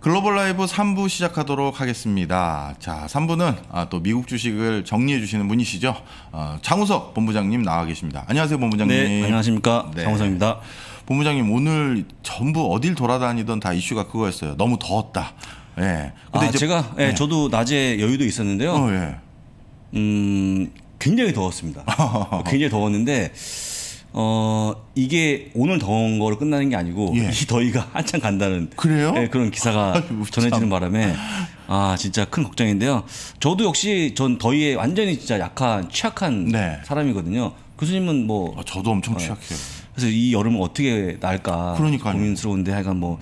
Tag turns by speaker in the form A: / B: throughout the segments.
A: 글로벌 라이브 3부 시작하도록 하겠습니다. 자, 3부는 아, 또 미국 주식을 정리해 주시는 분이시죠. 어, 장우석 본부장님 나와 계십니다. 안녕하세요, 본부장님. 네, 안녕하십니까. 네. 장우석입니다. 본부장님, 오늘 전부 어딜 돌아다니던 다 이슈가 그거였어요. 너무 더웠다. 예. 네. 근데 아, 이제, 제가 예, 네. 저도 낮에 여유도 있었는데요. 어, 예.
B: 음, 굉장히 더웠습니다. 굉장히 더웠는데 어 이게 오늘 더운 거로 끝나는 게 아니고 예. 이 더위가 한참 간다는 그래요? 네, 그런 기사가 아유, 전해지는 바람에 아 진짜 큰 걱정인데요. 저도 역시 전 더위에 완전히 진짜 약한 취약한 네. 사람이거든요. 교수님은 뭐 아, 저도 엄청 어, 예. 취약해요. 그래서 이 여름을 어떻게 날까 그러니까요. 고민스러운데 하여간 뭐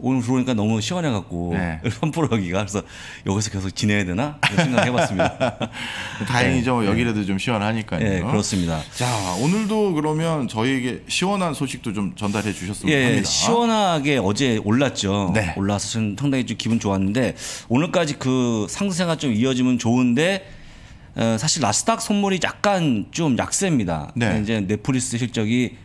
B: 오늘 들어오니까 그러니까 너무 시원해 갖고 네. 선포하기가 그래서 여기서 계속 지내야 되나 생각해 봤습니다. 다행이죠. 네. 여기라도 좀 시원하니까요. 네, 그렇습니다.
A: 자, 오늘도 그러면 저희에게 시원한 소식도 좀 전달해 주셨으면 예, 예 합니다.
B: 시원하게 어제 올랐죠. 네. 올라서 저는 상당히 좀 기분 좋았는데 오늘까지 그 상승세가 좀 이어지면 좋은데 어, 사실 나스닥 선물이 약간 좀 약세입니다. 네. 이제 네플릭스 실적이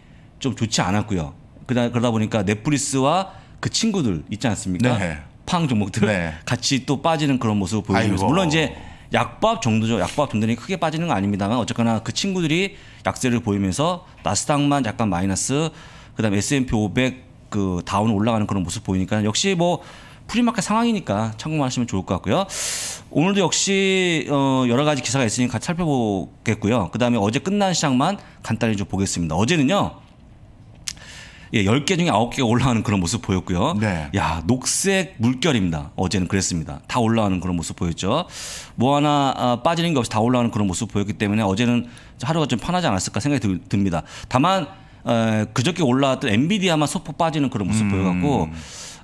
B: 좀 좋지 않았고요. 그다, 그러다 보니까 넷플릭스와 그 친구들 있지 않습니까? 네. 팡 종목들 네. 같이 또 빠지는 그런 모습을 보이면서 물론 이제 약밥 정도죠. 약밥 정도는 크게 빠지는 건 아닙니다만 어쨌거나 그 친구들이 약세를 보이면서 나스닥만 약간 마이너스 그다음에 S&P 500 그 다운 올라가는 그런 모습 보이니까 역시 뭐 프리마켓 상황이니까 참고만 하시면 좋을 것 같고요. 오늘도 역시 어 여러 가지 기사가 있으니까 같이 살펴보겠고요. 그다음에 어제 끝난 시장만 간단히 좀 보겠습니다. 어제는요. 예, 10개 중에 9개가 올라가는 그런 모습 보였고요. 네. 야, 녹색 물결입니다. 어제는 그랬습니다. 다 올라가는 그런 모습 보였죠. 뭐 하나 아, 빠지는 게 없이 다 올라가는 그런 모습 보였기 때문에 어제는 하루가 좀 편하지 않았을까 생각이 듭니다. 다만 에, 그저께 올라왔던 엔비디아만 소폭 빠지는 그런 모습 음. 보여갖고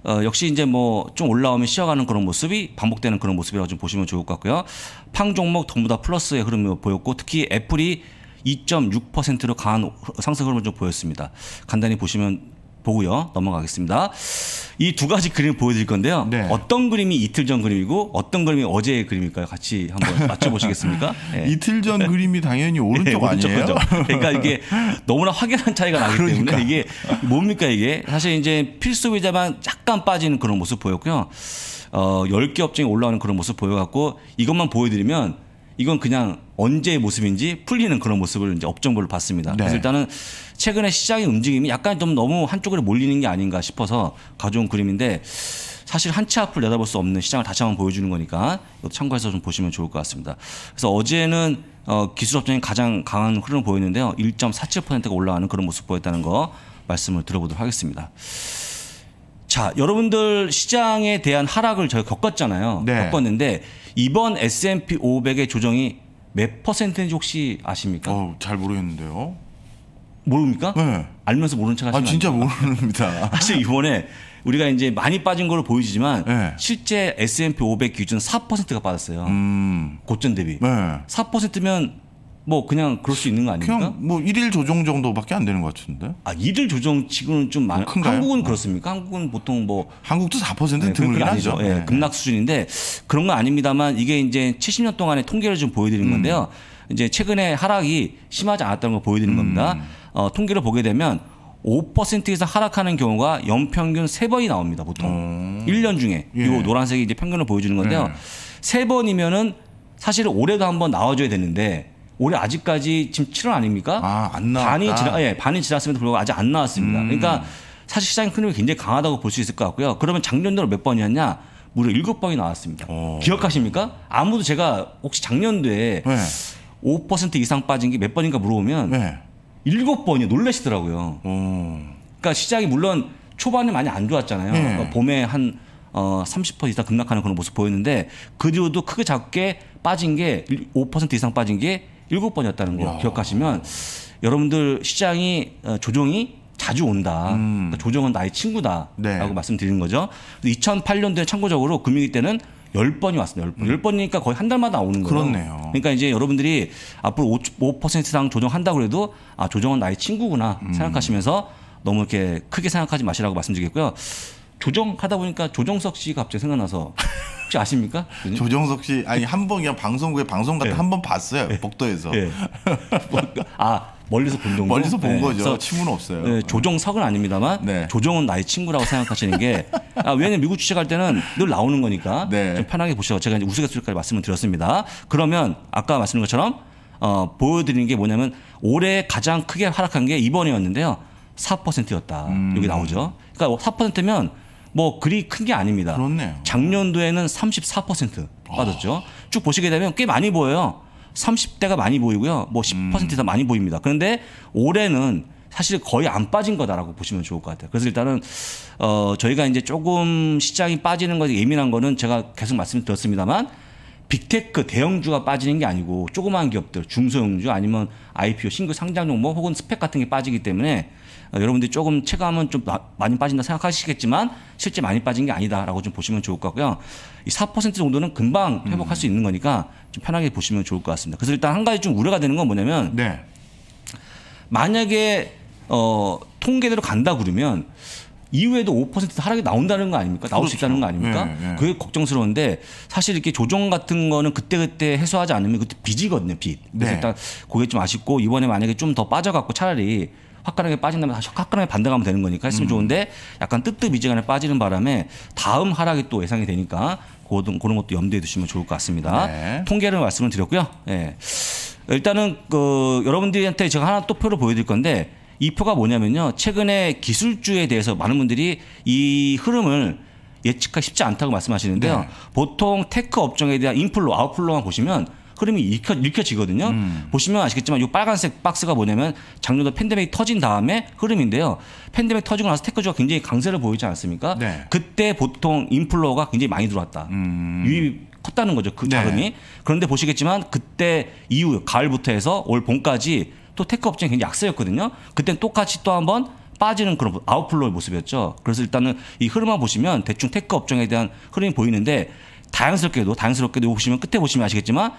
B: 어, 역시 이제 뭐 좀 올라오면 쉬어가는 그런 모습이 반복되는 그런 모습이라고 좀 보시면 좋을 것 같고요. 팡 종목 전부 다 플러스의 흐름을 보였고 특히 애플이 2.6%로 강한 상승 흐름을 좀 보였습니다. 간단히 보시면 보고요. 넘어가겠습니다. 이 두 가지 그림을 보여드릴 건데요. 네. 어떤 그림이 이틀 전 그림이고 어떤 그림이 어제의 그림일까요? 같이 한번 맞춰보시겠습니까? 네.
A: 이틀 전 그림이 당연히
B: 네, 오른쪽 네, 아니에요? 오른쪽 거죠. 그러니까 이게 너무나 확연한 차이가 나기 그러니까. 때문에 이게 뭡니까 이게? 사실 이제 필수 비자만 잠깐 빠지는 그런 모습 보였고요. 어, 10개 업종이 올라오는 그런 모습 보여갖고 이것만 보여드리면 이건 그냥 언제의 모습인지 풀리는 그런 모습을 이제 업종별로 봤습니다. 네. 그래서 일단은 최근에 시장의 움직임이 약간 좀 너무 한쪽으로 몰리는 게 아닌가 싶어서 가져온 그림인데 사실 한 치 앞을 내다볼 수 없는 시장을 다시 한번 보여주는 거니까 이것도 참고해서 좀 보시면 좋을 것 같습니다. 그래서 어제는 어, 기술업종이 가장 강한 흐름을 보였는데요. 1.47%가 올라가는 그런 모습 보였다는 거 말씀을 들어보도록 하겠습니다. 자, 여러분들 시장에 대한 하락을 저희 겪었잖아요. 네. 겪었는데 이번 S&P 500의 조정이 몇 퍼센트인지 혹시 아십니까? 어, 잘 모르겠는데요. 모릅니까? 네. 알면서 모르는 척 하시면 아, 진짜 모릅니다. 사실 이번에 우리가 이제 많이 빠진 걸로 보이지만 네. 실제 S&P 500 기준 4%가 빠졌어요. 음. 고점 대비. 네. 4%면 뭐 그냥 그럴 수 있는 거 아닙니까? 그냥 뭐일일 조정 정도밖에 안 되는 것 같은데. 아, 1일 조정 지금은 좀 많아. 요 한국은 어. 그렇습니까? 한국은 보통 뭐 한국도 4% 네, 드물긴 하죠. 예, 네. 급락 수준인데 그런 건 아닙니다만 이게 이제 70년 동안의 통계를 좀 보여 드리는 음. 건데요. 이제 최근에 하락이 심하지 않았다는 걸 보여드리는 음. 겁니다. 어, 통계를 보게 되면 5%에서 하락하는 경우가 연평균 3번이 나옵니다. 보통 음. 1년 중에 예. 이 노란색이 이제 평균을 보여주는 건데요. 예. 3번이면은 사실 올해도 한 번 나와줘야 되는데 올해 아직까지 지금 7월 아닙니까? 아, 안 나왔다. 반이 지나 예, 반이 지났음에도 불구하고 아직 안 나왔습니다. 음. 그러니까 사실 시장의 흐름이 굉장히 강하다고 볼 수 있을 것 같고요. 그러면 작년도로 몇 번이었냐? 무려 7번이 나왔습니다. 오. 어. 기억하십니까? 아무도 제가 혹시 작년도에 네. 5% 이상 빠진 게 몇 번인가 물어보면 네. 7번이 놀라시더라고요. 오. 어. 그러니까 시장이 물론 초반에 많이 안 좋았잖아요. 네. 어, 봄에 한 어, 30% 이상 급락하는 그런 모습 보였는데 그 뒤로도 크게 작게 빠진 게 5% 이상 빠진 게 일곱 번이었다는거 야. 기억하시면 여러분들 시장이 어, 조정이 자주 온다. 음. 그러니까 조정은 나의 친구다라고 네. 말씀드리는 거죠. 2008년도에 참고적으로 금융위 때는 1 0번이 왔습니다. 10번. 1 0 번이니까 거의 한 달마다 나 오는 거예요. 그렇네요. 그러니까 이제 여러분들이 앞으로 5, 5%당 조정한다고 해도 아, 조정은 나의 친구구나 음. 생각하시면서 너무 이렇게 크게 생각하지 마시라고 말씀드리겠고요. 조정하다 보니까 조정석
A: 씨가 갑자기 생각나서 혹시 아십니까? 조정석 씨 아니 한 번 그냥 방송국에 방송 같은 네. 예. 한번 봤어요 네. 복도에서. 네. 아 멀리서 본 정도. 멀리서 본 네. 거죠. 친구는 없어요.
B: 네, 조정석은 아닙니다만 네. 조정은 나의 친구라고 생각하시는 게 아, 왜냐면 미국 취재 갈 때는 늘 나오는 거니까 네. 좀 편하게 보셔. 제가 이제 우스갯소리까지 말씀을 드렸습니다. 그러면 아까 말씀드린 것처럼 어, 보여드리는 게 뭐냐면 올해 가장 크게 하락한 게 이번이었는데요. 4%였다. 음. 여기 나오죠. 그러니까 4%면 뭐 그리 큰 게 아닙니다. 그렇네요. 작년도에는 34% 빠졌죠. 어. 쭉 보시게 되면 꽤 많이 보여요. 30대가 많이 보이고요. 뭐 10%더 음. 많이 보입니다. 그런데 올해는 사실 거의 안 빠진 거다라고 보시면 좋을 것 같아요. 그래서 일단은 어 저희가 이제 조금 시장이 빠지는 것에 예민한 거는 제가 계속 말씀드렸습니다만 빅테크 대형주가 빠지는 게 아니고 조그마한 기업들 중소형주 아니면 IPO 신규 상장 종뭐 혹은 스펙 같은 게 빠지기 때문에 아, 여러분들이 조금 체감은 좀 많이 빠진다 생각하시겠지만 실제 많이 빠진 게 아니다라고 좀 보시면 좋을 것 같고요. 이4% 정도는 금방 음. 회복할 음. 수 있는 거니까 좀 편하게 보시면 좋을 것 같습니다. 그래서 일단 한 가지 좀 우려가 되는 건 뭐냐면 네. 만약에 어, 통계대로 간다 그러면 이후에도 5% 하락이 나온다는 거 아닙니까? 나올 그렇죠. 수 있다는 거 아닙니까? 예, 예. 그게 걱정스러운데 사실 이렇게 조정 같은 거는 그때그때 해소하지 않으면 그때 빚이거든요, 빚. 그래서 네. 일단 그게 좀 아쉽고 이번에 만약에 좀 더 빠져갖고 차라리 확가랑에 빠진 다면 다시 확가랑에 반등하면 되는 거니까 했으면 음. 좋은데 약간 뜨뜻미지간에 빠지는 바람에 다음 하락이 또 예상이 되니까 그런, 그런 것도 염두에 두시면 좋을 것 같습니다. 네. 통계를 말씀을 드렸고요. 예. 일단은 그 여러분들한테 제가 하나 또 표를 보여드릴 건데 이 표가 뭐냐면요. 최근에 기술주에 대해서 많은 분들이 이 흐름을 예측하기 쉽지 않다고 말씀하시는데요. 네. 보통 테크 업종에 대한 인플로 아웃플로만 보시면 흐름이 읽혀, 읽혀지거든요. 음. 보시면 아시겠지만 이 빨간색 박스가 뭐냐면 작년도 팬데믹이 터진 다음에 흐름인데요. 팬데믹 터지고 나서 테크주가 굉장히 강세를 보이지 않습니까? 네. 그때 보통 인플로가 굉장히 많이 들어왔다. 음. 유입 컸다는 거죠. 그 네. 자금이. 네. 그런데 보시겠지만 그때 이후 가을부터 해서 올 봄까지 또 테크 업종이 굉장히 약세였거든요. 그때 똑같이 또 한번 빠지는 그런 아웃플로의 모습이었죠. 그래서 일단은 이 흐름만 보시면 대충 테크 업종에 대한 흐름이 보이는데 다양스럽게도 다양스럽게도 보시면 끝에 보시면 아시겠지만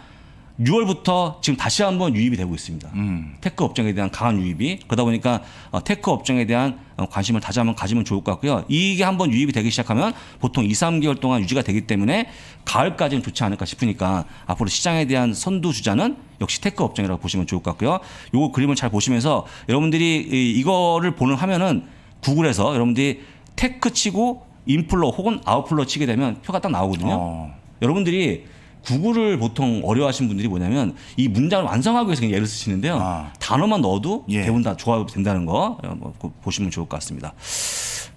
B: 6월부터 지금 다시 한번 유입이 되고 있습니다. 음. 테크 업종에 대한 강한 유입이 그러다 보니까 어, 테크 업종에 대한 어, 관심을 다시 한번 가지면 좋을 것 같고요. 이게 한번 유입이 되기 시작하면 보통 2, 3개월 동안 유지가 되기 때문에 가을까지는 좋지 않을까 싶으니까 앞으로 시장에 대한 선두 주자는 역시 테크 업종이라고 보시면 좋을 것 같고요. 요거 그림을 잘 보시면서 여러분들이 이거를 보는 화면은 구글에서 여러분들이 테크 치고 인플로 혹은 아웃플로 치게 되면 표가 딱 나오거든요. 어. 여러분들이 구글을 보통 어려워하시는 분들이 뭐냐면 이 문장을 완성하기 위해서 그냥 예를 쓰시는데요. 아. 단어만 넣어도 예. 대부분 다 조합된다는 거 어, 뭐, 보시면 좋을 것 같습니다.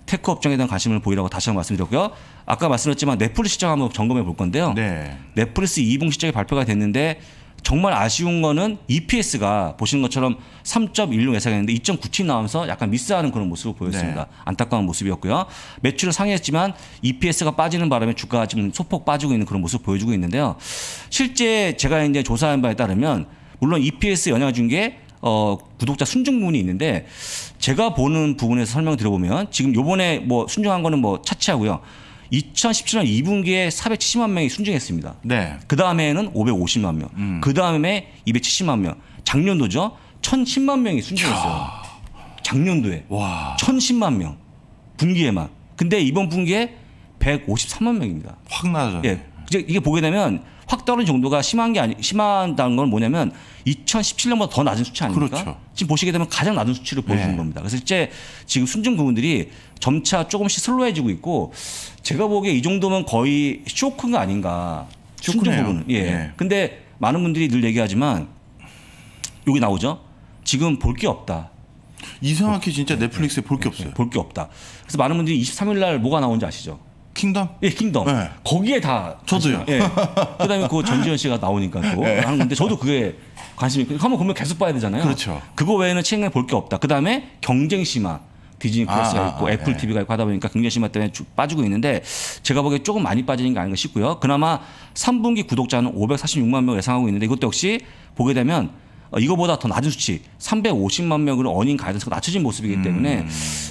B: 테크 업종에 대한 관심을 보이라고 다시 한번 말씀드렸고요. 아까 말씀드렸지만 넷플릭스 시장 한번 점검해 볼 건데요. 네. 넷플릭스 2분 시장이 발표가 됐는데 정말 아쉬운 거는 EPS가 보시는 것처럼 3.16 예상했는데 2.97 나오면서 약간 미스하는 그런 모습을 보였습니다. 네. 안타까운 모습이었고요. 매출은 상회했지만 EPS가 빠지는 바람에 주가가 지금 소폭 빠지고 있는 그런 모습 을 보여주고 있는데요. 실제 제가 이제 조사한 바에 따르면 물론 EPS 영향을 준게 어, 구독자 순증분이 있는데 제가 보는 부분에서 설명드려보면 을 지금 요번에 뭐 순증한 거는 뭐 차치하고요. 2017년 2분기에 470만 명이 순직했습니다. 네. 그 다음에는 550만 명. 음. 그 다음에 270만 명. 작년도죠. 1,010만 명이 순직했어요. 작년도에. 와. 1,010만 명. 분기에만. 근데 이번 분기에 153만 명입니다. 확낮아 예. 이제 이게 보게 되면 확 떨어진 정도가 심한 게 아니 심한다는 건 뭐냐면 2017년보다 더 낮은 수치 아닙니까? 그렇죠. 지금 보시게 되면 가장 낮은 수치를 네. 보여주는 네. 겁니다. 그래서 실제 지금 순증 부분들이 점차 조금씩 슬로해지고 있고 제가 보기에 이 정도면 거의 쇼크가 아닌가. 쇼크 순증 부분. 예. 네. 근데 많은 분들이 늘 얘기하지만 여기 나오죠. 지금 볼 게 없다. 이상하게 진짜 넷플릭스에 볼게 네, 네. 없어요. 볼 게 없다. 그래서 많은 분들이 23일 날 뭐가 나온지 아시죠? 킹덤? 예, 킹덤. 네. 거기에 다. 저도요. 예. 그다음에 그 전지현 씨가 나오니까 또 네. 하는 건데 저도 그게 관심이 한번 보면 계속 봐야 되잖아요. 그렇죠. 그거 외에는 최근에 볼 게 없다. 그다음에 경쟁 심화. 디즈니 플러스가 아, 아 있고 아, 애플 예. TV가 있고 하다 보니까 경쟁 심화 때문에 쭉 빠지고 있는데 제가 보기에 조금 많이 빠지는 게 아닌가 싶고요. 그나마 3분기 구독자는 546만 명 예상하고 있는데 이것도 역시 보게 되면 어, 이거보다 더 낮은 수치 350만 명으로 어닝 가이던스가 낮춰진 모습이기 음. 때문에 음.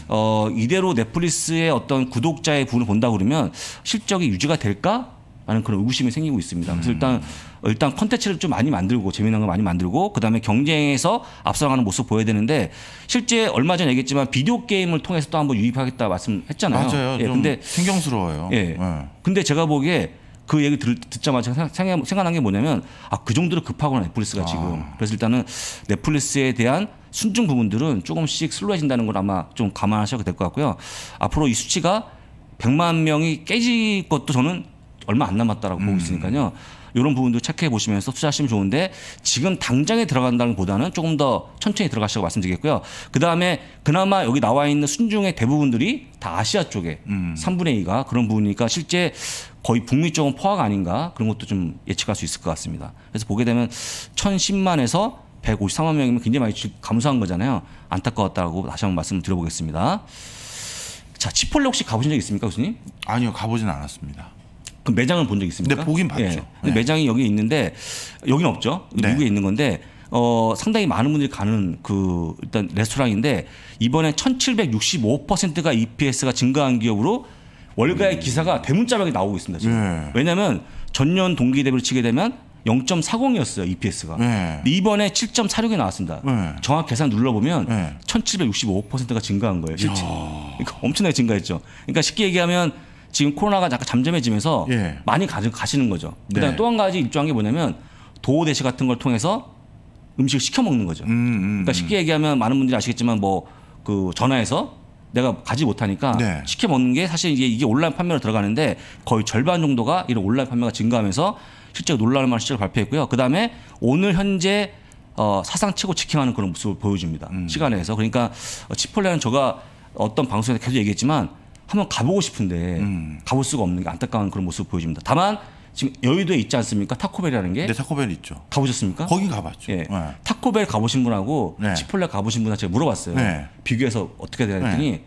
B: 어, 이대로 넷플릭스의 어떤 구독자의 부분을 본다 그러면 실적이 유지가 될까? 라는 그런 의구심이 생기고 있습니다. 그래서 음. 일단 일단 콘텐츠를좀 많이 만들고 재미난 걸 많이 만들고 그다음에 경쟁에서 앞서가는 모습 보여야 되는데 실제 얼마 전에 얘기했지만 비디오 게임을 통해서 또 한번 유입하겠다 말씀했잖아요. 맞아요. 예, 근데
A: 신경스러워요. 예. 네.
B: 근데 제가 보기에 그 얘기 들, 듣자마자 생각, 생각난 게 뭐냐면 아 그 정도로 급하구나 넷플릭스가 아. 지금 그래서 일단은 넷플릭스에 대한 순증 부분들은 조금씩 슬로해진다는 걸 아마 좀감안하셔도될 것 같고요 앞으로 이 수치가 100만 명이 깨질 것도 저는 얼마 안 남았다라고 음. 보고 있으니까요 이런 부분도 체크해 보시면서 투자하시면 좋은데 지금 당장에 들어간다는 보다는 조금 더 천천히 들어가시라고 말씀드리겠고요. 그 다음에 그나마 여기 나와 있는 순중의 대부분들이 다 아시아 쪽에 음. 3분의 2가 그런 부분이니까 실제 거의 북미 쪽은 포화가 아닌가 그런 것도 좀 예측할 수 있을 것 같습니다. 그래서 보게 되면 1010만에서 153만 명이면 굉장히 많이 감소한 거잖아요. 안타까웠다고 다시 한 번 말씀을 드려보겠습니다. 자, 치폴레 혹시 가보신 적 있습니까, 교수님? 아니요, 가보진 않았습니다. 그 매장을 본적 있습니까? 네, 보긴 봤죠. 예. 네. 매장이 여기 있는데 여기는 없죠. 네. 미국에 있는 건데 어, 상당히 많은 분들이 가는 그 일단 레스토랑인데 이번에 1,765%가 EPS가 증가한 기업으로 월가의 음. 기사가 대문자락에 나오고 있습니다. 지금. 예. 왜냐하면 전년 동기 대비를 치게 되면 0.40이었어요 EPS가. 예. 이번에 7.46이 나왔습니다. 예. 정확 계산 눌러보면 예. 1,765%가 증가한 거예요. 실제. 그러니까 엄청나게 증가했죠. 그러니까 쉽게 얘기하면 지금 코로나가 약간 잠잠해지면서 예. 많이 가, 가시는 거죠. 그다음 네. 또한 가지 일조한 게 뭐냐면 도어 대시 같은 걸 통해서 음식을 시켜 먹는 거죠. 음, 음, 그러니까 음. 쉽게 얘기하면 많은 분들이 아시겠지만 뭐 그 전화해서 내가 가지 못하니까 네. 시켜 먹는 게 사실 이게, 이게 온라인 판매로 들어가는데 거의 절반 정도가 이런 온라인 판매가 증가하면서 실제로 놀라 만한 실제로 발표했고요. 그 다음에 오늘 현재 어, 사상 최고 직행하는 그런 모습을 보여줍니다. 음. 시간에서 그러니까 어, 치폴레는 제가 어떤 방송에서 계속 얘기했지만 한번 가보고 싶은데 음. 가볼 수가 없는 게 안타까운 그런 모습을 보여줍니다. 다만 지금 여의도에 있지 않습니까? 타코벨이라는 게. 네, 타코벨 있죠. 가보셨습니까? 거기 가봤죠. 예. 네. 타코벨 가보신 분하고 네. 치폴레 가보신 분한테 제가 물어봤어요. 네. 비교해서 어떻게 되냐 했더니 네.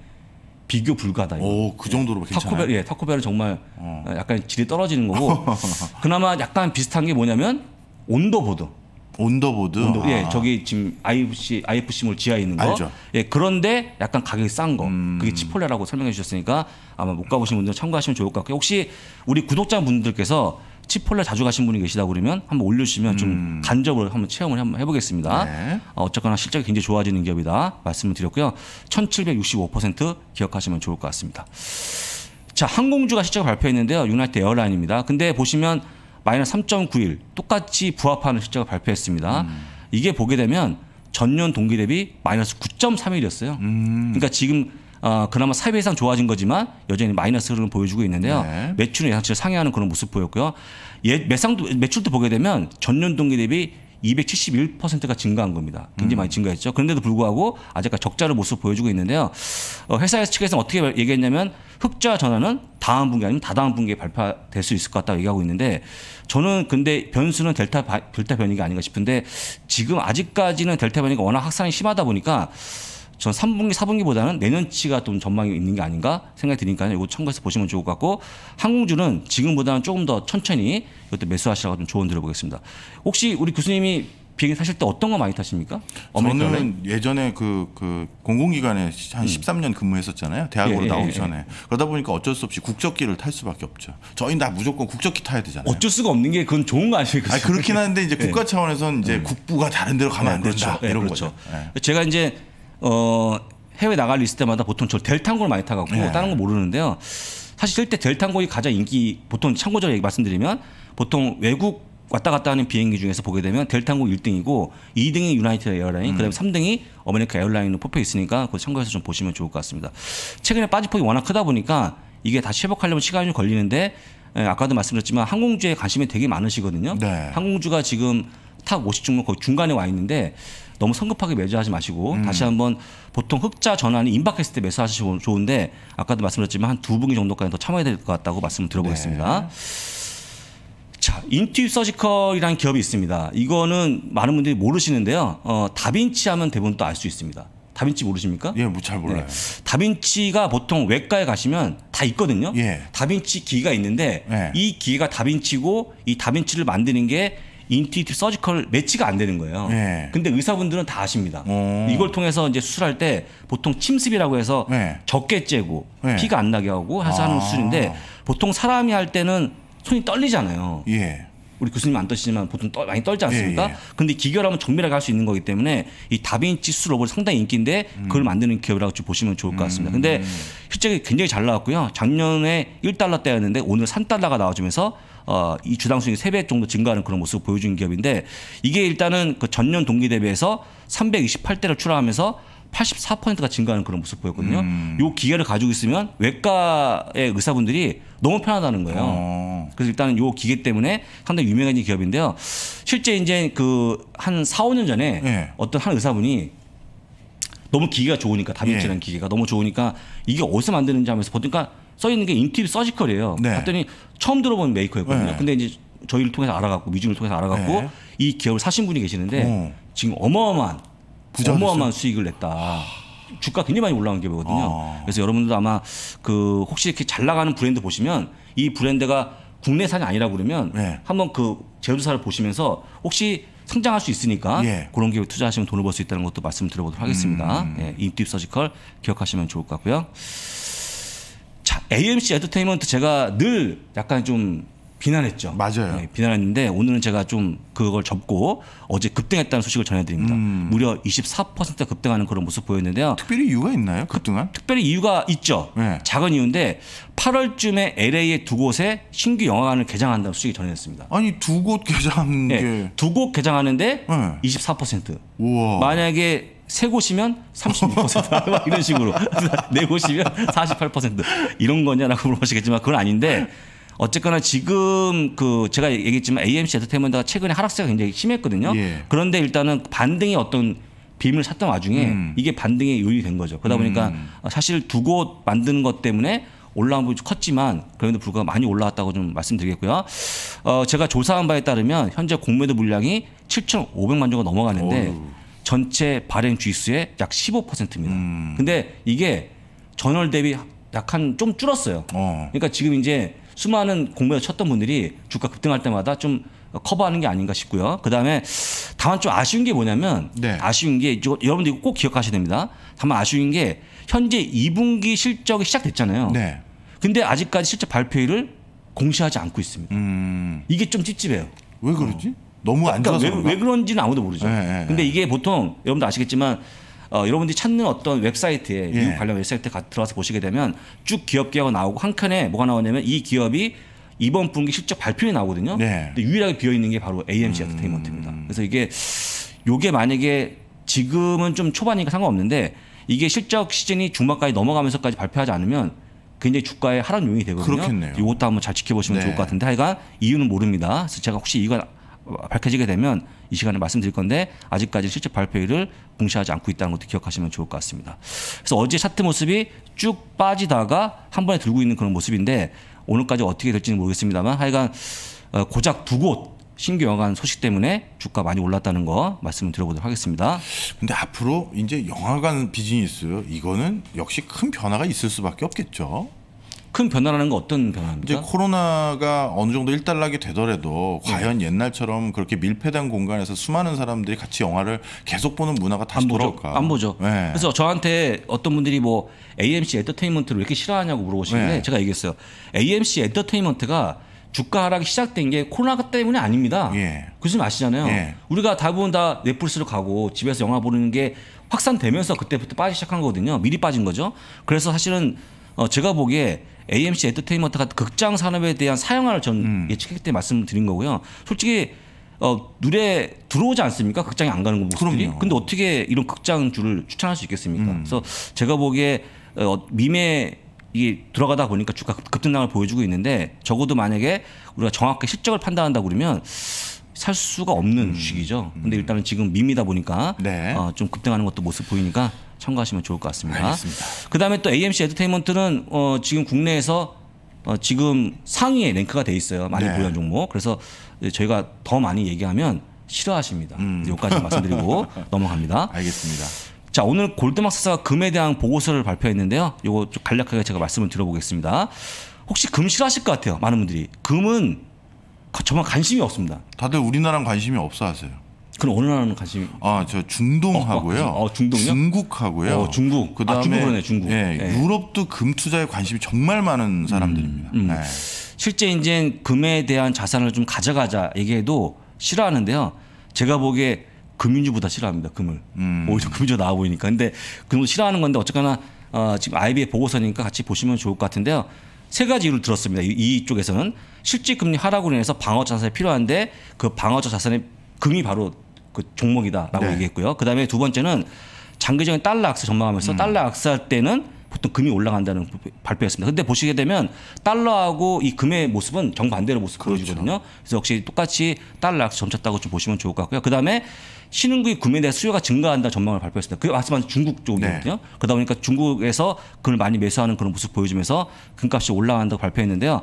B: 비교 불가다 오, 그 정도로 예. 괜찮아요. 타코벨, 예, 타코벨은 정말 어. 약간 질이 떨어지는 거고 그나마 약간 비슷한 게 뭐냐면 온도 보드. 온더보드. 온더, 아. 예, 저기 지금 IFC IFC몰 지하에 있는 거. 알죠. 예, 그런데 약간 가격이 싼 거. 음. 그게 치폴레라고 설명해 주셨으니까 아마 못 가보신 분들은 참고하시면 좋을 것 같고 혹시 우리 구독자분들께서 치폴레 자주 가신 분이 계시다 고 그러면 한번 올려주시면 음. 좀간접으로 한번 체험을 한번 해보겠습니다. 네. 어, 어쨌거나 실적이 굉장히 좋아지는 기업이다 말씀을 드렸고요. 1,765% 기억하시면 좋을 것 같습니다. 자, 항공주가 실적을 발표했는데요. 유나이트 에어라인입니다. 근데 보시면 마이너스 3.91 똑같이 부합하는 실적을 발표했습니다. 음. 이게 보게 되면 전년 동기 대비 마이너스 9.31이었어요. 음. 그러니까 지금 어, 그나마 4배 이상 좋아진 거지만 여전히 마이너스 흐름을 보여주고 있는데요. 네. 매출은 예상치를 상회하는 그런 모습 보였고요. 예, 매상도, 매출도 보게 되면 전년 동기 대비 271%가 증가한 겁니다. 굉장히 음. 많이 증가했죠. 그런데도 불구하고 아직까지 적자를 모습 보여주고 있는데요. 어, 회사 에서 측에서는 어떻게 얘기했냐면 흑자 전환은 다음 분기 아니면 다다음 분기에 발표될 수 있을 것 같다고 얘기하고 있는데 저는 근데 변수는 델타, 바, 델타 변이가 아닌가 싶은데 지금 아직까지는 델타 변이가 워낙 확산이 심하다 보니까 전 3분기, 4분기보다는 내년치가 좀 전망이 있는 게 아닌가 생각이 드니까요. 이거 참고해서 보시면 좋을 것 같고 항공주는 지금보다는 조금 더 천천히 이것도 매수하시라고 좀 조언 드려보겠습니다. 혹시 우리 교수님이
A: 비행기 타실 때 어떤 거 많이 타십니까? 저는 어메 예전에 그, 그 공공기관에 한 음. 13년 근무했었잖아요. 대학으로 예, 예 나오기 예, 예, 전에. 그러다 보니까 어쩔 수 없이 국적기를 탈 수밖에 없죠. 저희는 다 무조건 국적기 타야 되잖아요. 어쩔 수가 없는 게 그건 좋은 거 아니에요? 아니, 그렇긴 한데 이제 국가 예. 차원에서는
B: 이제 음. 국부가 다른 데로 가면 안 네, 그렇죠. 예, 이런 그렇죠. 거죠. 제가 이제 어 해외 나갈 있을 때마다 보통 저 델탄고를 많이 타갖고 네. 다른 거 모르는데요. 사실 절대 델탄고이 가장 인기 보통 참고적으로 얘기 말씀드리면 보통 외국 왔다 갔다 하는 비행기 중에서 보게 되면 델탄고 1등이고 2등이 유나이티드 에어라인, 음. 그다음에 3등이 어메리카 에어라인으로 뽑혀 있으니까 그거 참고해서 좀 보시면 좋을 것 같습니다. 최근에 빠진 폭이 워낙 크다 보니까 이게 다시 회복하려면 시간이 좀 걸리는데 예, 아까도 말씀드렸지만 항공주에 관심이 되게 많으시거든요. 네. 항공주가 지금 탑50 중간 거의 중간에 와 있는데 너무 성급하게 매수하지 마시고 음. 다시 한번 보통 흑자 전환이 임박했을 때 매수하시면 좋은데 아까도 말씀드렸지만 한 두 분기 정도까지 더 참아야 될 것 같다고 말씀을 드려보겠습니다. 네. 자, 인튜 서지컬이라는 기업이 있습니다. 이거는 많은 분들이 모르시는데요. 어, 다빈치 하면 대부분 또 알 수 있습니다. 다빈치 모르십니까? 예, 뭐 잘 몰라요. 네. 다빈치가 보통 외과에 가시면 다 있거든요. 예. 다빈치 기가 있는데 예. 이 기가 다빈치고 이 다빈치를 만드는 게 인티티브 서지컬 매치가 안 되는 거예요. 네. 근데 의사분들은 다 아십니다. 오. 어. 이걸 통해서 이제 수술할 때 보통 침습이라고 해서 네. 적게 째고 네. 피가 안 나게 하고 해서 아. 하는 수술인데 보통 사람이 할 때는 손이 떨리잖아요. 예. 우리 교수님 안 떠시지만 보통 떠, 많이 떨지 않습니까? 예, 예. 근데 기결하면 정밀하게 할 수 있는 거기 때문에 이 다빈치 수술 로봇 상당히 인기인데 음. 그걸 만드는 기업이라고 좀 보시면 좋을 것 같습니다. 근데 음. 실적이 굉장히 잘 나왔고요. 작년에 1달러 때였는데 오늘 3달러가 나와주면서 어, 이 주당 수익이 세배 정도 증가하는 그런 모습을 보여준 기업인데 이게 일단은 그 전년 동기 대비해서 328대를 출하하면서 84%가 증가하는 그런 모습 보였거든요. 음. 요 기계를 가지고 있으면 외과의 의사분들이 너무 편하다는 거예요. 어. 그래서 일단은 요 기계 때문에 상당히 유명한 기업인데요. 실제 이제 그 한 4, 5년 전에 예. 어떤 한 의사분이 너무 기계가 좋으니까 다빈치라는 예. 기계가 너무 좋으니까 이게 어디서 만드는지 하면서 보니까 써 있는 게 인티브 서지컬이에요. 네. 봤더니 처음 들어본 메이커였거든요. 네. 근데 이제 저희를 통해서 알아갖고 미중을 통해서 알아갖고 네. 이 기업을 사신 분이 계시는데 어. 지금 어마어마한 어마어마한 수익을 냈다. 주가 굉장히 많이 올라간 기업이거든요. 아. 그래서 여러분들도 아마 그 혹시 이렇게 잘 나가는 브랜드 보시면 이 브랜드가 국내산이 아니라 그러면 네. 한번 그 제조사를 보시면서 혹시 성장할 수 있으니까 예. 그런 기업에 투자하시면 돈을 벌 수 있다는 것도 말씀드려보도록 하겠습니다. 음. 예, 인투입 서지컬 기억하시면 좋을 것 같고요. AMC 엔터테인먼트 제가 늘 약간 좀 비난했죠. 맞아요. 네, 비난했는데 오늘은 제가 좀 그걸 접고 어제 급등했다는 소식을 전해드립니다. 음. 무려 24% 급등하는 그런 모습 보였는데요. 특별히 이유가 있나요? 그 급등한? 그, 특별히 이유가 있죠. 네. 작은 이유인데 8월쯤에 LA의 두 곳에 신규 영화관을 개장한다는 소식이 전해졌습니다.
A: 아니 두 곳 개장한 네,
B: 두곳 개장하는데 네. 24%. 우와. 만약에 세곳이면 36% 이런 식으로 네 곳이면 48% 이런 거냐라고 물어보시겠지만 그건 아닌데 어쨌거나 지금 그 제가 얘기했지만 AMC 엔터테인먼트가 최근에 하락세가 굉장히 심했거든요. 예. 그런데 일단은 반등이 어떤 빔을 샀던 와중에 음. 이게 반등의 요인이 된 거죠. 그러다 보니까 음. 사실 두 곳만드는것 때문에 올라온 부분이 컸지만 그럼에도 불구하고 많이 올라왔다고 좀 말씀드리겠고요. 어, 제가 조사한 바에 따르면 현재 공매도 물량이 7,500만 조가 넘어가는데 오. 전체 발행 주수의 약 15%입니다. 음. 근데 이게 전월 대비 약한좀 줄었어요. 어. 그러니까 지금 이제 수많은 공매도 쳤던 분들이 주가 급등할 때마다 좀 커버하는 게 아닌가 싶고요. 그다음에 다만 좀 아쉬운 게 뭐냐면 네. 아쉬운 게 여러분들 이거 꼭 기억하셔야 됩니다. 다만 아쉬운 게 현재 2분기 실적이 시작됐잖아요. 네. 근데 아직까지 실적 발표일을 공시하지 않고 있습니다. 음. 이게 좀 찝찝해요. 왜 그러지? 어. 너무 안 그러니까 좋아서 그러니까 왜, 왜, 그런지는 아무도 모르죠. 예, 예, 예, 근데 이게 보통 여러분도 아시겠지만 어, 여러분들이 찾는 어떤 웹사이트에 예. 미국 관련 웹사이트에 가, 들어가서 보시게 되면 쭉 기업 기하가 나오고 한 칸에 뭐가 나오냐면 이 기업이 이번 분기 실적 발표에 나오거든요. 네. 근데 유일하게 비어 있는 게 바로 AMC 음. 엔터테인먼트입니다. 그래서 이게 요게 만약에 지금은 좀 초반이니까 상관없는데 이게 실적 시즌이 중반까지 넘어가면서까지 발표하지 않으면 굉장히 주가에 하락 용이 되거든요. 그렇겠네요. 이것도 한번 잘 지켜보시면 네. 좋을 것 같은데 하여간 이유는 모릅니다. 그래서 제가 혹시 이거 밝혀지게 되면 이 시간에 말씀드릴 건데 아직까지 실제발표일을 공시하지 않고 있다는 것도 기억하시면 좋을 것 같습니다. 그래서 어제 차트 모습이 쭉 빠지다가 한 번에 들고 있는 그런 모습인데 오늘까지 어떻게 될지는 모르겠습니다만 하여간 어, 고작 두 곳 신규 영화관 소식 때문에 주가 많이 올랐다는
A: 거 말씀을 드려보도록 하겠습니다. 근데 앞으로 이제 영화관 비즈니스 이거는 역시 큰 변화가 있을 수밖에 없겠죠. 큰 변화라는 건 어떤 변화입니까? 이제 코로나가 어느 정도 일단락이 되더라도 네. 과연 네. 옛날처럼 그렇게 밀폐된 공간에서 수많은 사람들이 같이 영화를 계속 보는 문화가 다시 안 보죠. 돌아올안 보죠. 네. 그래서
B: 저한테 어떤 분들이 뭐 AMC 엔터테인먼트를 왜 이렇게 싫어하냐고 물어보시는데 네. 제가 얘기했어요. AMC 엔터테인먼트가 주가 하락이 시작된 게 코로나 때문이 아닙니다. 예. 교수님 그 아시잖아요. 예. 우리가 대부분 다 넷플릭스로 가고 집에서 영화 보는 게 확산되면서 그때부터 빠지기 시작한 거거든요. 미리 빠진 거죠. 그래서 사실은 어, 제가 보기에 AMC 엔터테인먼트가 극장 산업에 대한 사양화를 전 음. 예측했기 때문에 말씀드린 거고요. 솔직히 어, 눈에 들어오지 않습니까? 극장에 안 가는 모들이 그럼요. 근데 어떻게 이런 극장주를 추천할 수 있겠습니까? 음. 그래서 제가 보기에 어, 미매 이게 들어가다 보니까 주가 급등장을 보여주고 있는데 적어도 만약에 우리가 정확하게 실적을 판단한다고 그러면 살 수가 없는 음. 주식이죠. 근데 음. 일단은 지금 밈이다 보니까 네. 어, 좀 급등하는 것도 모습 보이니까 참고하시면 좋을 것 같습니다. 알겠습니다. 그다음에 또 AMC 엔터테인먼트는 어, 지금 국내에서 어, 지금 상위에 랭크가 돼 있어요. 많이 네. 보유한 종목. 그래서 저희가 더 많이 얘기하면 싫어하십니다. 음. 여기까지 말씀드리고 넘어갑니다. 알겠습니다. 자 오늘 골드막사스가 금에 대한 보고서를 발표했는데요. 이거 좀 간략하게 제가 말씀을 들어보겠습니다. 혹시 금 싫어하실 것 같아요. 많은 분들이
A: 금은 정말 관심이 없습니다. 다들 우리나라 관심이 없어 하세요. 그럼 어느 나라는 관심? 아, 저 중동하고요. 어, 어, 중동요? 중국하고요. 어, 중국. 아, 그다음에 아, 중국이네, 중국. 예, 예, 유럽도 금 투자에 관심이 정말 많은 음, 사람들입니다. 음, 음. 예.
B: 실제 이제 금에 대한 자산을 좀 가져가자 얘기해도 싫어하는데요. 제가 보기에 금인주보다 싫어합니다. 금을. 음. 오히려 금주 나와 보이니까. 근데 금도 싫어하는 건데 어쨌거나 어, 지금 IB의 보고서니까 같이 보시면 좋을 것 같은데요. 세 가지 이유를 들었습니다. 이쪽에서는 실질 금리 하락으로 인해서 방어자 산이 필요한데 그방어 자산의 금이 바로 그 종목이다라고 네. 얘기했고요. 그다음에 두 번째는 장기적인 달러 악세 전망하면서 음. 달러 악세할 때는 보통 금이 올라간다는 발표였습니다. 근데 보시게 되면 달러하고 이 금의 모습은 정반대의 모습 그렇죠. 보여주거든요. 그래서 역시 똑같이 달러 악세 점쳤다고 좀 보시면 좋을 것 같고요. 그다음에 신흥국의 금매에 대한 수요가 증가한다 전망을 발표했습니다. 그게 말씀하신 중국 쪽이거든요. 네. 그러다 보니까 중국에서 금을 많이 매수하는 그런 모습 보여주면서 금값이 올라간다고 발표했는데요.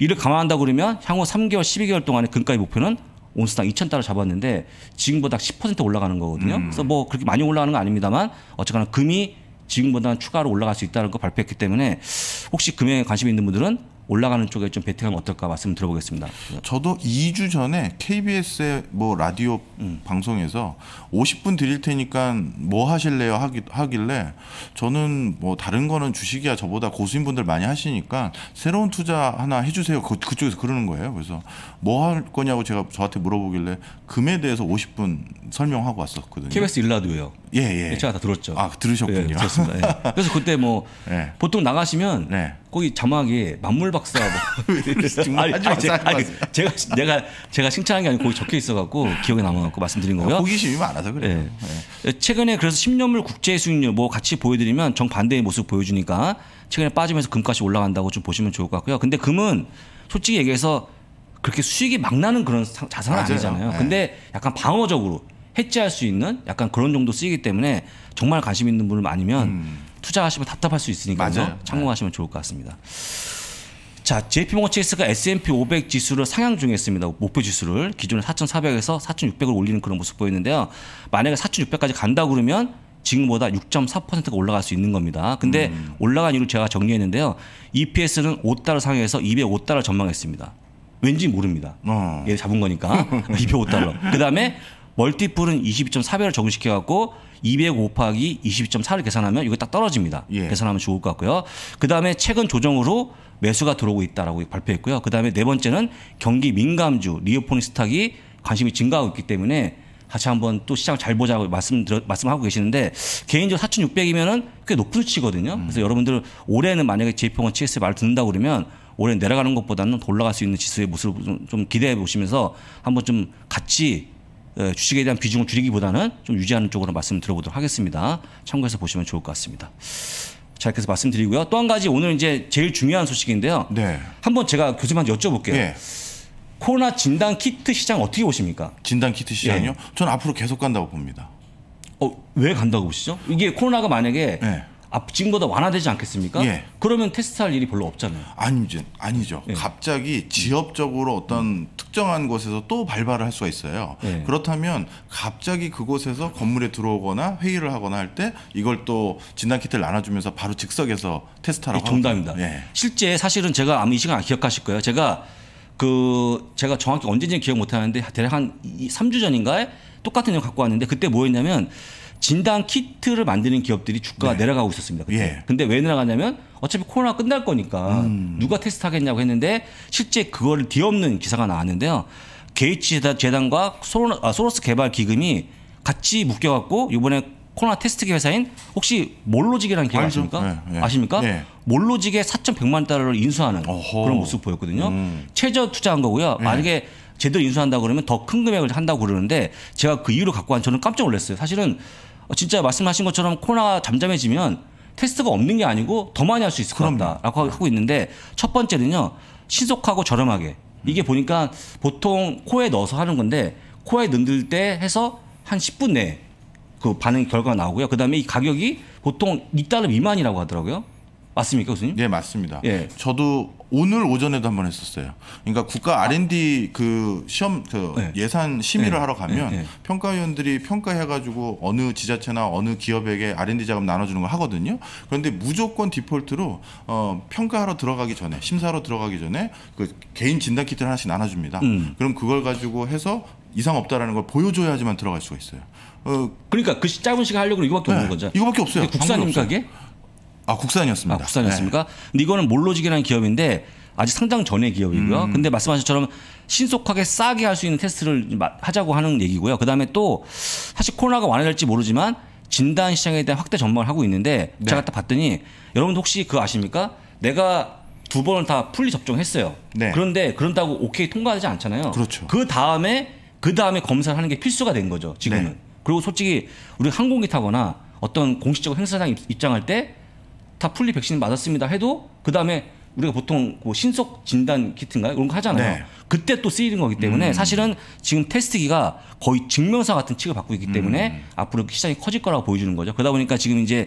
B: 이를 감안한다 고 그러면 향후 3개월, 12개월 동안의 금가의 목표는 온수당 2,000달러 잡았는데 지금보다 10% 올라가는 거거든요. 음. 그래서 뭐 그렇게 많이 올라가는 건 아닙니다만 어쨌거나 금이 지금보다는 추가로 올라갈 수 있다는 걸 발표했기 때문에 혹시 금에 관심 있는 분들은 올라가는 쪽에 좀 베팅하면 어떨까
A: 말씀 들어보겠습니다. 저도 2주 전에 KBS의 뭐 라디오 음. 방송에서 50분 드릴 테니까 뭐 하실래요 하기, 하길래 저는 뭐 다른 거는 주식이야 저보다 고수인 분들 많이 하시니까 새로운 투자 하나 해주세요. 그, 쪽에서 그러는 거예요. 그래서 뭐 할 거냐고 제가 저한테 물어보길래 금에 대해서 50분 설명하고 왔었거든요. KBS 일라디오요. 예예. 예. 제가 다 들었죠. 아 들으셨군요. 예, 예. 그래서
B: 그때 뭐 예. 보통 나가시면 네. 거기 자막이 만물 박사 정말 아주 아니, 제가, 아니, 제가 내가 제가 칭찬한 게 아니고 거기 적혀 있어갖고 기억에 남아갖고 말씀드린 아, 거고요. 호기심이 많아서 그래요. 네. 네. 최근에 그래서 10년물 국제 수익률 뭐 같이 보여드리면 정 반대의 모습 보여주니까 최근에 빠지면서 금값이 올라간다고 좀 보시면 좋을 것 같고요. 근데 금은 솔직히 얘기해서 그렇게 수익이 막 나는 그런 자산은 맞아요. 아니잖아요. 네. 근데 약간 방어적으로 해체할 수 있는 약간 그런 정도 쓰이기 때문에 정말 관심 있는 분은 아니면 음. 투자하시면 답답할 수 있으니까요. 참고하시면 좋을 것 같습니다. 자, JP모건 체이스가 S&P 500 지수를 상향 중했습니다. 목표 지수를 기존에 4,400에서 4,600을 올리는 그런 모습 보이는데요. 만약에 4,600까지 간다 그러면 지금보다 6.4%가 올라갈 수 있는 겁니다. 근데 음. 올라간 이유를 제가 정리했는데요. EPS는 5달러 상향해서 205달러 전망했습니다. 왠지 모릅니다. 어. 얘 잡은 거니까 205달러. 그다음에 멀티플은 22.4배를 적용시켜 갖고 205 곱하기 22.4를 계산하면 이거 딱 떨어집니다. 예. 계산하면 좋을 것 같고요. 그다음에 최근 조정으로 매수가 들어오고 있다라고 발표했고요. 그다음에 네 번째는 경기 민감주 리오포닉 스탁이 관심이 증가하고 있기 때문에 다시 한번 또 시장을 잘 보자고 말씀 드려, 말씀하고 계시는데 개인적으로 4,600이면은 꽤 높은 수치거든요. 음. 그래서 여러분들 올해는 만약에 제이평원 치에스 말 듣는다 그러면 올해 내려가는 것보다는 올라갈 수 있는 지수의 모습을 좀 기대해 보시면서 한번 좀 같이 예, 주식에 대한 비중을 줄이기보다는 좀 유지하는 쪽으로 말씀 을 들어보도록 하겠습니다. 참고해서 보시면 좋을 것 같습니다. 자, 이렇게 해서 말씀드리고요. 또 한 가지 오늘 이제 제일 중요한 소식인데요. 네. 한번 제가 교수님한테 그 여쭤볼게요. 네. 코로나 진단 키트 시장 어떻게 보십니까? 진단 키트 시장이요? 네. 예. 저 앞으로 계속 간다고 봅니다. 어, 왜 간다고 보시죠? 이게 코로나가 만약에 네. 지금보다
A: 완화되지 않겠습니까? 예. 그러면 테스트할 일이 별로 없잖아요. 아니죠, 아니죠. 예. 갑자기 지역적으로 어떤 음. 특정한 곳에서 또 발발을 할 수가 있어요. 예. 그렇다면 갑자기 그곳에서 건물에 들어오거나 회의를 하거나 할 때 이걸 또 진단 키트를 나눠주면서 바로 즉석에서 테스트하라고. 예, 정답입니다. 예. 실제 사실은 제가 아마 이 시간 아, 기억하실 거예요. 제가
B: 그 제가 정확히 언제인지 기억 못하는데 대략 한 3주 전인가에 똑같은 일 갖고 왔는데 그때 뭐였냐면 진단 키트를 만드는 기업들이 주가가 네. 내려가고 있었습니다. 그때. 예. 근데 왜 내려가냐면 어차피 코로나 끝날 거니까 음. 누가 테스트 하겠냐고 했는데 실제 그거를 뒤엎는 기사가 나왔는데요. 게이츠 재단과 소로, 아, 소로스 개발 기금이 같이 묶여갖고 이번에 코로나 테스트기 회사인 혹시 몰로직이라는 기업 아십니까? 네, 네. 아십니까? 네. 예. 몰로직에 4,100만 달러를 인수하는 어허. 그런 모습 보였거든요. 음. 최저 투자한 거고요. 만약에 제대로 인수한다 그러면 더 큰 금액을 한다고 그러는데 제가 그 이유를 갖고 한 저는 깜짝 놀랐어요. 사실은 어, 진짜 말씀하신 것처럼 코로나 잠잠해지면 테스트가 없는 게 아니고 더 많이 할 수 있을 것 같다라고 하고 있는데 첫 번째는요 신속하고 저렴하게 이게 보니까 보통 코에 넣어서 하는 건데 코에 넣을 때 해서 한 10분 내에 그 반응 결과가 나오고요. 그다음에 이 가격이 보통 2달러 미만이라고
A: 하더라고요. 맞습니까, 교수님? 네, 맞습니다. 예. 저도 오늘 오전에도 한 번 했었어요. 그러니까 국가 R&D 그 시험 그 네. 예산 심의를 네. 하러 가면 네. 네. 평가위원들이 평가해가지고 어느 지자체나 어느 기업에게 R&D 자금 나눠주는 거 하거든요. 그런데 무조건 디폴트로 어, 평가하러 들어가기 전에 심사하 들어가기 전에 그 개인 진단 키트를 하나씩 나눠줍니다. 음. 그럼 그걸 가지고 해서 이상 없다라는 걸 보여줘야지만 들어갈 수가 있어요. 어, 그러니까 그 짧은 시간 하려고 이거밖에 없는 네. 거죠. 이거밖에 없어요. 국산가게
B: 아 국산이었습니다. 아, 국산이었습니까? 네. 근데 이거는 몰로직이라는 기업인데 아직 상장 전의 기업이고요. 음. 근데 말씀하신 것처럼 신속하게 싸게 할 수 있는 테스트를 하자고 하는 얘기고요. 그다음에 또 사실 코로나가 완화될지 모르지만 진단 시장에 대한 확대 전망을 하고 있는데 네. 제가 딱 봤더니 여러분 혹시 그거 아십니까? 내가 두 번을 다 풀리 접종했어요. 네. 그런데 그런다고 오케이 통과하지 않잖아요. 그렇죠. 그 다음에 그 다음에 검사를 하는 게 필수가 된 거죠. 지금은. 네. 그리고 솔직히 우리 항공기 타거나 어떤 공식적으로 행사장 입장할 때다 풀리 백신 맞았습니다 해도 그 다음에 우리가 보통 뭐 신속 진단 키트인가요? 그런 거 하잖아요. 네. 그때 또 쓰이는 거기 때문에 음. 사실은 지금 테스트기가 거의 증명서 같은 치급 받고 있기 때문에 음. 앞으로 시장이 커질 거라고 보여주는 거죠. 그러다 보니까 지금 이제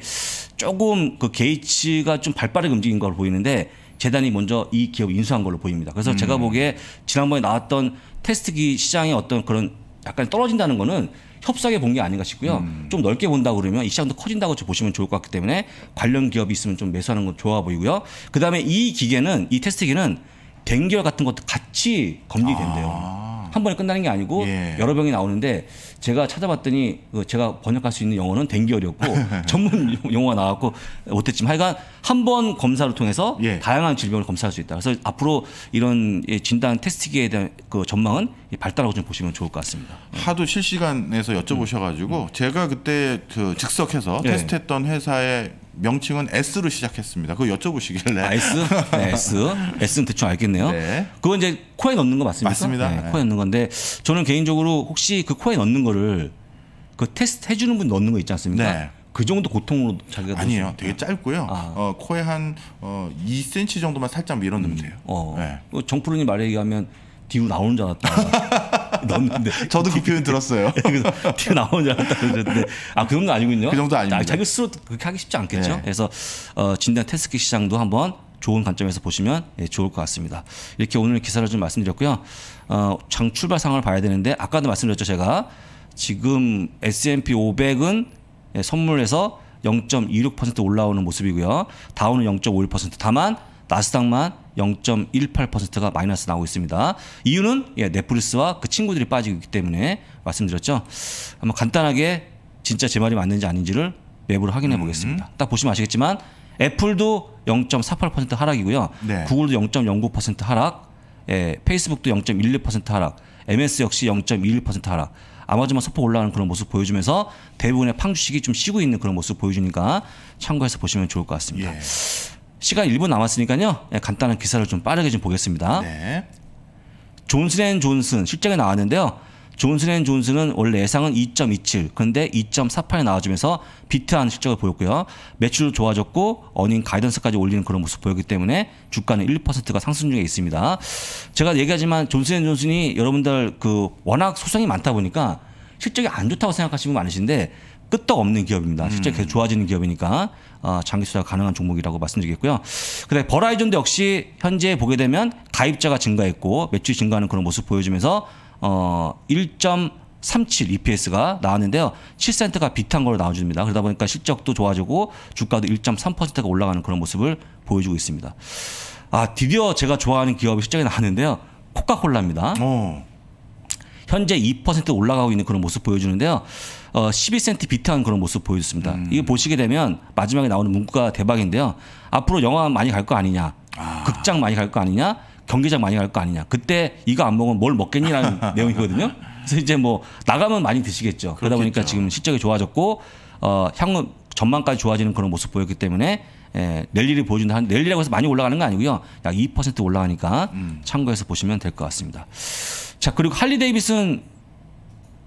B: 조금 그 게이츠가 좀 발빠르게 움직인 걸로 보이는데 재단이 먼저 이 기업 인수한 걸로 보입니다. 그래서 음. 제가 보기에 지난번에 나왔던 테스트기 시장의 어떤 그런 약간 떨어진다는 거는 협상하본게 아닌가 싶고요. 음. 좀 넓게 본다 고 그러면 이 시장도 커진다고 보시면 좋을 것 같기 때문에 관련 기업이 있으면 좀 매수하는 건 좋아 보이고요. 그 다음에 이 기계는 이 테스트기는 댕결 같은 것도 같이 검증이 아. 된대요. 아. 한 번에 끝나는 게 아니고 예. 여러 병이 나오는데 제가 찾아봤더니 어, 제가 번역할 수 있는 영어는 댕기어렸고 전문 용어가 나왔고 못했지만 하여간 한 번 검사를 통해서 예. 다양한 질병을 검사할 수 있다. 그래서 앞으로 이런
A: 진단 테스트기에 대한 그 전망은 발달하고 좀 보시면 좋을 것 같습니다. 예. 하도 실시간에서 여쭤보셔가지고 음. 제가 그때 그 즉석해서 예. 테스트했던 회사의 명칭은 S로 시작했습니다. 그거 여쭤보시길래. 아, S? 네, S. S는 대충 알겠네요. 네. 그건
B: 이제 코에 넣는 거 맞습니까? 맞습니다. 네, 코에 넣는 건데 저는 개인적으로 혹시 그 코에 넣는 걸 거를
A: 그 테스트 해주는 분 넣는 거 있지 않습니까? 네. 그 정도 고통으로 자기가 아니에요. 되게 짧고요. 아. 어, 코에 한 어, 2cm 정도만 살짝 밀어 넣으면 음. 돼요. 어. 네. 그 정프로님 말에 얘기하면 뒤로 나오는 줄 알았다. 넣는데 저도 그 표현 들었어요. 뒤로
B: 나오는 줄 알았다 그랬는데 아그 정도 아니군요. 그 정도 아닙니다. 아, 자기 스스로 그렇게 하기 쉽지 않겠죠. 네. 그래서 어, 진단 테스트 시장도 한번 좋은 관점에서 보시면 예, 좋을 것 같습니다. 이렇게 오늘 기사를 좀 말씀드렸고요. 어, 장 출발 상황을 봐야 되는데 아까도 말씀드렸죠 제가 지금 S&P 500은 예, 선물에서 0.26% 올라오는 모습이고요. 다우는 0.51% 다만 나스닥만 0.18%가 마이너스 나오고 있습니다. 이유는 예, 넷플릭스와 그 친구들이 빠지고 있기 때문에 말씀드렸죠. 한번 간단하게 진짜 제 말이 맞는지 아닌지를 맵으로 확인해 음. 보겠습니다. 음. 딱 보시면 아시겠지만 애플도 0.48% 하락이고요. 네. 구글도 0.09% 하락, 예, 페이스북도 0.16% 하락, MS 역시 0.21% 하락. 아마존만 소포 올라가는 그런 모습 보여주면서 대부분의 팡 주식이 좀 쉬고 있는 그런 모습 보여주니까 참고해서 보시면 좋을 것 같습니다. 예. 시간 1분 남았으니까요. 예, 간단한 기사를 좀 빠르게 좀 보겠습니다. 네. 존슨 앤 존슨 실적이 나왔는데요. 존슨앤존슨은 원래 예상은 2.27 그런데 2 4 8 나와주면서 비트한 실적을 보였고요. 매출도 좋아졌고 어닝 가이던스까지 올리는 그런 모습 보였기 때문에 주가는 1%가 상승 중에 있습니다. 제가 얘기하지만 존슨앤존슨이 여러분들 그 워낙 소송이 많다 보니까 실적이 안 좋다고 생각하시는 분 많으신데 끄떡없는 기업입니다. 실제 계속 음. 좋아지는 기업이니까 아, 장기 투자 가능한 종목이라고 말씀드리겠고요. 그런데버라이존도 역시 현재 보게 되면 가입자가 증가했고 매출 증가하는 그런 모습 보여주면서 어1.37 EPS가 나왔는데요. 7센트가 비탄 걸로 나와줍니다. 그러다 보니까 실적도 좋아지고 주가도 1.3%가 올라가는 그런 모습을 보여주고 있습니다. 아 드디어 제가 좋아하는 기업이 실적이 나왔는데요. 코카콜라입니다. 어. 현재 2% 올라가고 있는 그런 모습 보여주는데요. 어, 12센트 비트한 그런 모습 보여줬습니다. 음. 이거 보시게 되면 마지막에 나오는 문구가 대박인데요. 앞으로 영화 많이 갈 거 아니냐, 아. 극장 많이 갈 거 아니냐, 경기장 많이 갈 거 아니냐. 그때 이거 안 먹으면 뭘 먹겠니라는 내용이거든요. 그래서 이제 뭐 나가면 많이 드시겠죠. 그렇겠죠. 그러다 보니까 지금 실적이 좋아졌고 어, 향후 전망까지 좋아지는 그런 모습 보였기 때문에 예, 랠리를 보여준다. 랠리라고 해서 많이 올라가는 거 아니고요. 약 2% 올라가니까 음. 참고해서 보시면
A: 될 것 같습니다. 자 그리고 할리 데이비슨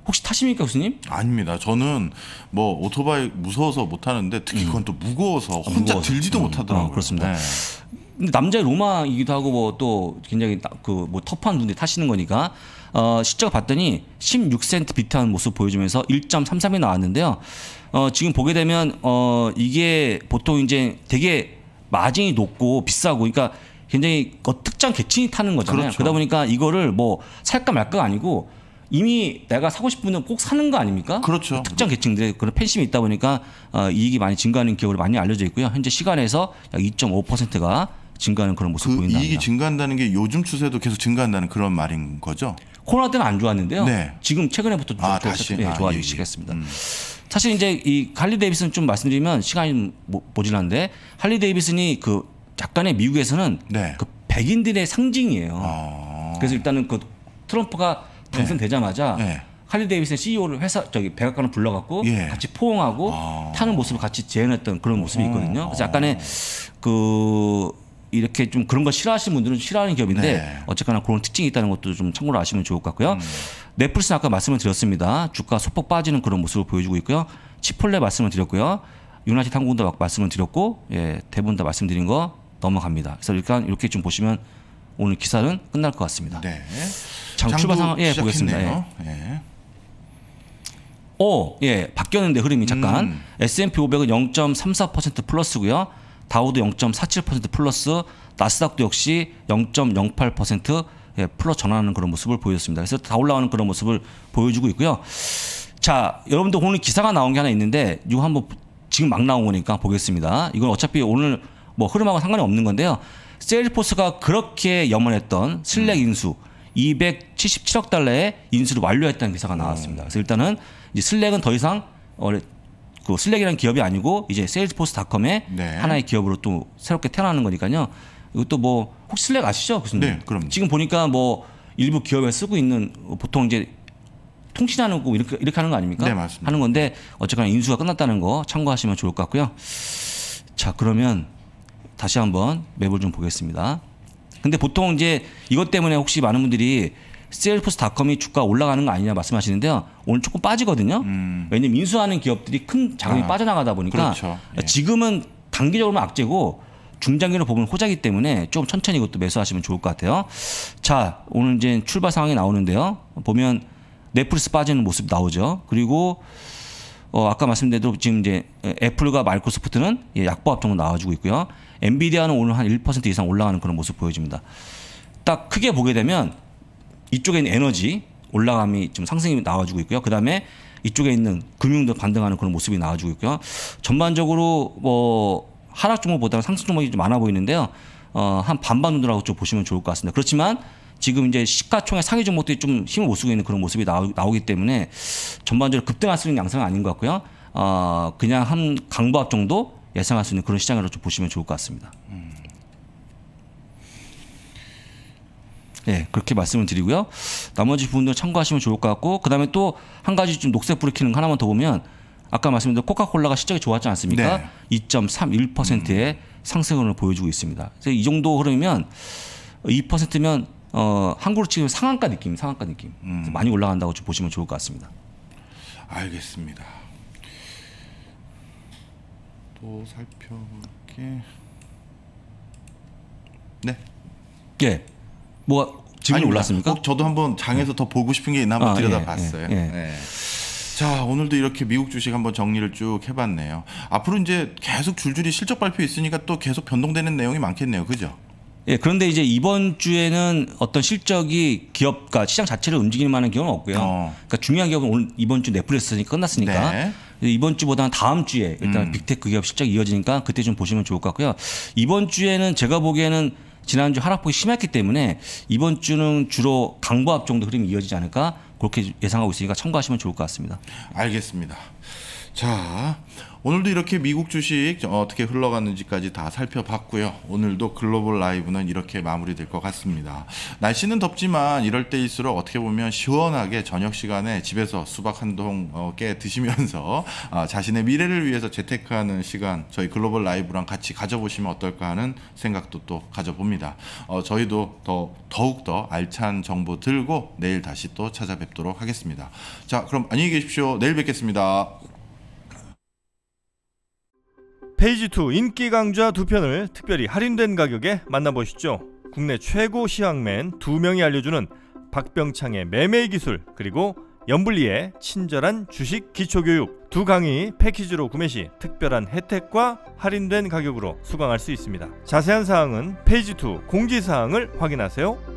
A: 혹시 타십니까 교수님? 아닙니다. 저는 뭐 오토바이 무서워서 못 타는데 특히 음. 그건 또 무거워서 어, 혼자 무거워서. 들지도 음. 못하더라고요. 어, 그렇습니다. 네. 근데 남자의 로망이기도 하고 뭐 또 굉장히 그 뭐
B: 터프한 분들이 타시는 거니까 어, 실적 제 봤더니 16센트 비트한 모습 보여주면서 1.33이 나왔는데요. 어, 지금 보게 되면 어, 이게 보통 이제 되게 마진이 높고 비싸고 그러니까 굉장히 그특정계층이 타는 거잖아요. 그렇죠. 그러다 보니까 이거를 뭐 살까 말까가 아니고 이미 내가 사고 싶으면 꼭 사는 거 아닙니까? 그렇죠. 그 특정 계층들의 그런 팬심이 있다 보니까 어, 이익이 많이 증가하는 기업으로 많이 알려져 있고요. 현재 시간에서
A: 약 2.5%가 증가하는 그런 모습 그 보인다. 이익이 증가한다는 게 요즘 추세도 계속 증가한다는 그런 말인 거죠? 코로나 때는 안 좋았는데요. 네. 지금 최근에부터 아, 조, 다시 네, 예, 아, 좋아지시겠습니다.
B: 예, 예. 음. 사실 이제 이 할리 데이비슨 좀 말씀드리면 시간이 모, 질한데 할리 데이비슨이 그 약간의 미국에서는 네. 그 백인들의 상징이에요. 아. 그래서 일단은 그 트럼프가 당선되자마자 네. 네. 할리 데이비슨 CEO를 회사 저기 백악관을 불러갖고 예. 같이 포옹하고 아. 타는 모습을 같이 재현했던 그런 모습이 어. 있거든요. 그래서 약간의 그 이렇게 좀 그런 거 싫어하시는 분들은 싫어하는 기업인데 네. 어쨌거나 그런 특징이 있다는 것도 좀 참고로 아시면 좋을 것 같고요. 음. 넷플릭스 아까 말씀을 드렸습니다. 주가 소폭 빠지는 그런 모습을 보여주고 있고요. 치폴레 말씀을 드렸고요. 유나시 탐구도 말씀을 드렸고 예, 대부분 다 말씀드린 거 넘어갑니다. 그래서 일단 이렇게 좀 보시면 오늘 기사는 끝날 것 같습니다. 네. 장 출발 상황 예, 보겠습니다. 예. 예. 오, 예, 바뀌었는데 흐름이 잠깐. 음. S&P 500은 0.34% 플러스고요. 다우도 0.47% 플러스 나스닥도 역시 0.08% 예, 플러스 전환하는 그런 모습을 보여줬습니다. 그래서 다 올라오는 그런 모습을 보여주고 있고요. 자, 여러분들 오늘 기사가 나온 게 하나 있는데 이거 한번 지금 막 나온 거니까 보겠습니다. 이건 어차피 오늘 뭐 흐름하고 상관이 없는 건데요. 세일포스가 그렇게 염원했던 슬랙 음. 인수 277억 달러의 인수를 완료했다는 기사가 나왔습니다. 그래서 일단은 이제 슬랙은 더 이상 어, 그 슬랙이라는 기업이 아니고 이제 세일즈포스닷컴의 네. 하나의 기업으로 또 새롭게 태어나는 거니까요. 이것도 뭐 혹시 슬랙 아시죠, 교수님? 네, 그럼. 지금 보니까 뭐 일부 기업에 쓰고 있는 보통 이제 통신하는 거 이렇게 이렇게 하는 거 아닙니까? 네, 맞습니다. 하는 건데 어쨌거나 인수가 끝났다는 거 참고하시면 좋을 것 같고요. 자, 그러면 다시 한번 맵을 좀 보겠습니다. 근데 보통 이제 이것 때문에 혹시 많은 분들이 셀포스닷컴이 주가 올라가는 거 아니냐 말씀하시는데요. 오늘 조금 빠지거든요. 음. 왜냐면 인수하는 기업들이 큰 자금이 아, 빠져나가다 보니까 그렇죠. 예. 지금은 단기적으로는 악재고 중장기로 보면 호자기 때문에 좀 천천히 이것도 매수하시면 좋을 것 같아요. 자, 오늘 이제 출발 상황이 나오는데요. 보면 넷플릭스 빠지는 모습 나오죠. 그리고 어, 아까 말씀드린 대로 지금 이제 애플과 마이크로소프트는 예, 약보합 정도 나와주고 있고요. 엔비디아는 오늘 한 1% 이상 올라가는 그런 모습 보여집니다. 딱 크게 보게 되면 이쪽에 있는 에너지 올라감이 좀 상승이 나와주고 있고요. 그 다음에 이쪽에 있는 금융도 반등하는 그런 모습이 나와주고 있고요. 전반적으로 뭐 하락 종목보다는 상승 종목이 좀 많아 보이는데요. 어, 한 반반 정도라고 좀 보시면 좋을 것 같습니다. 그렇지만 지금 이제 시가총액 상위 종목들이 좀 힘을 못 쓰고 있는 그런 모습이 나오, 나오기 때문에 전반적으로 급등할 수 있는 양상은 아닌 것 같고요. 어, 그냥 한 강보합 정도 예상할 수 있는 그런 시장으로좀 보시면 좋을 것 같습니다. 음. 예, 그렇게 말씀을 드리고요. 나머지 부분들 참고하시면 좋을 것 같고 그다음에 또 한 가지 좀 녹색 불을 켜는 하나만 더 보면 아까 말씀드린 코카콜라가 실적이 좋았지 않습니까? 네. 2.31%의 음. 상승을 보여주고 있습니다. 이 정도 흐름이면 2%면 어, 한국으로 치면 상한가 느낌, 상한가 느낌 음. 많이 올라간다고 좀 보시면 좋을 것 같습니다. 알겠습니다.
A: 또 살펴볼게. 네. 예. 뭐가 지분이 아니, 올랐습니까? 어, 저도 한번 장에서 더 보고 싶은 게 있나 한번 아, 예, 들여다봤어요. 예, 예. 네. 자 오늘도 이렇게 미국 주식 한번 정리를 쭉 해봤네요. 앞으로 이제 계속 줄줄이 실적 발표 있으니까 또 계속 변동되는 내용이 많겠네요. 그죠? 예, 그런데 이제 이번 주에는 어떤
B: 실적이 기업과 시장 자체를 움직일 만한 기업은 없고요. 어. 그러니까 중요한 기업은 오늘 이번 주넷플릭스 끝났으니까 네. 이번 주보다는 다음 주에 일단 음. 빅테크 기업 실적이 이어지니까 그때 좀 보시면 좋을 것 같고요. 이번 주에는 제가 보기에는 지난주 하락폭이 심했기 때문에 이번 주는
A: 주로 강보합 정도 흐름이 이어지지 않을까 그렇게 예상하고 있으니까 참고하시면 좋을 것 같습니다. 알겠습니다. 자, 오늘도 이렇게 미국 주식 어, 어떻게 흘러갔는지까지 다 살펴봤고요. 오늘도 글로벌 라이브는 이렇게 마무리될 것 같습니다. 날씨는 덥지만 이럴 때일수록 어떻게 보면 시원하게 저녁 시간에 집에서 수박 한 통깨 어, 드시면서 아, 자신의 미래를 위해서 재테크하는 시간 저희 글로벌 라이브랑 같이 가져보시면 어떨까 하는 생각도 또 가져봅니다. 어, 저희도 더 더욱더 알찬 정보 들고 내일 다시 또 찾아뵙도록 하겠습니다. 자, 그럼 안녕히 계십시오. 내일 뵙겠습니다. 페이지 2 인기 강좌 두 편을 특별히 할인된 가격에 만나보시죠. 국내 최고 시황맨 두 명이 알려주는 박병창의 매매 기술 그리고 연불리의 친절한 주식 기초교육 두 강의 패키지로 구매 시 특별한 혜택과 할인된 가격으로 수강할 수 있습니다. 자세한 사항은 페이지 2 공지사항을 확인하세요.